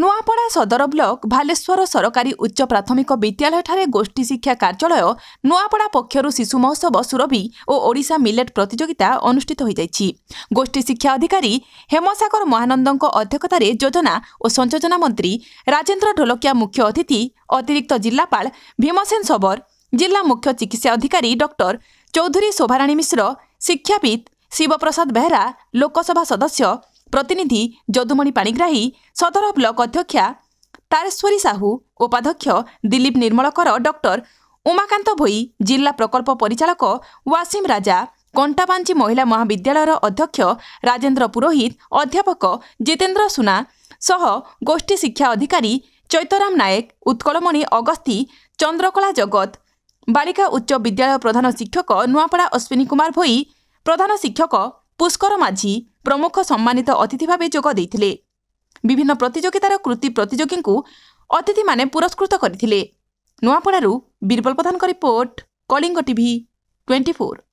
ନୂଆପଡ଼ା ସଦର ବ୍ଲକ ଭାଲେଶ୍ୱର ସରକାରୀ ଉଚ୍ଚ ପ୍ରାଥମିକ ବିଦ୍ୟାଳୟଠାରେ ଗୋଷ୍ଠୀ ଶିକ୍ଷା କାର୍ଯ୍ୟାଳୟ ନୂଆପଡ଼ା ପକ୍ଷରୁ ଶିଶୁ ମହୋତ୍ସବ ସୁରଭି ଓ ଓଡ଼ିଶା ମିଲେଟ୍ ପ୍ରତିଯୋଗିତା ଅନୁଷ୍ଠିତ ହୋଇଯାଇଛି ଗୋଷ୍ଠୀ ଶିକ୍ଷା ଅଧିକାରୀ ହେମସାଗର ମହାନନ୍ଦଙ୍କ ଅଧ୍ୟକ୍ଷତାରେ ଯୋଜନା ଓ ସଂଯୋଜନା ମନ୍ତ୍ରୀ ରାଜେନ୍ଦ୍ର ଢୋଲକିଆ ମୁଖ୍ୟ ଅତିଥି ଅତିରିକ୍ତ ଜିଲ୍ଲାପାଳ ଭୀମସେନ ସବର ଜିଲ୍ଲା ମୁଖ୍ୟ ଚିକିତ୍ସା ଅଧିକାରୀ ଡକ୍ଟର ଚୌଧୁରୀ ଶୋଭାରାଣୀ ମିଶ୍ର ଶିକ୍ଷାବିତ୍ ଶିବପ୍ରସାଦ ବେହେରା ଲୋକସଭା ସଦସ୍ୟ ପ୍ରତିନିଧି ଯଦୁମଣି ପାଣିଗ୍ରାହୀ ସଦର ବ୍ଲକ ଅଧ୍ୟକ୍ଷା ତାରେଶ୍ୱରୀ ସାହୁ ଉପାଧ୍ୟକ୍ଷ ଦିଲୀପ ନିର୍ମଳକର ଡକ୍ଟର ଉମାକାନ୍ତ ଭୋଇ ଜିଲ୍ଲା ପ୍ରକଳ୍ପ ପରିଚାଳକ ୱାସିମ ରାଜା କଣ୍ଟାବାଞ୍ଜି ମହିଳା ମହାବିଦ୍ୟାଳୟର ଅଧ୍ୟକ୍ଷ ରାଜେନ୍ଦ୍ର ପୁରୋହିତ ଅଧ୍ୟାପକ ଜିତେନ୍ଦ୍ର ସୁନା ସହ ଗୋଷ୍ଠୀ ଶିକ୍ଷା ଅଧିକାରୀ ଚୈତରାମ ନାୟକ ଉତ୍କଳମଣି ଅଗସ୍ତି ଚନ୍ଦ୍ରକଳା ଜଗତ ବାଳିକା ଉଚ୍ଚ ବିଦ୍ୟାଳୟ ପ୍ରଧାନ ଶିକ୍ଷକ ନୂଆପଡ଼ା ଅଶ୍ୱିନୀ କୁମାର ଭୋଇ ପ୍ରଧାନ ଶିକ୍ଷକ ପୁଷ୍କର ମାଝୀ প্রমুখ সম্মানিত অতিথি ভাবে যোগ দিয়ে বিভিন্ন প্রতিযোগিতার কৃতি প্রতিযোগী অতিথি মানে পুরস্কৃত করে নয়াপড়ার Birbal Pradhan report Kalinga TV twenty four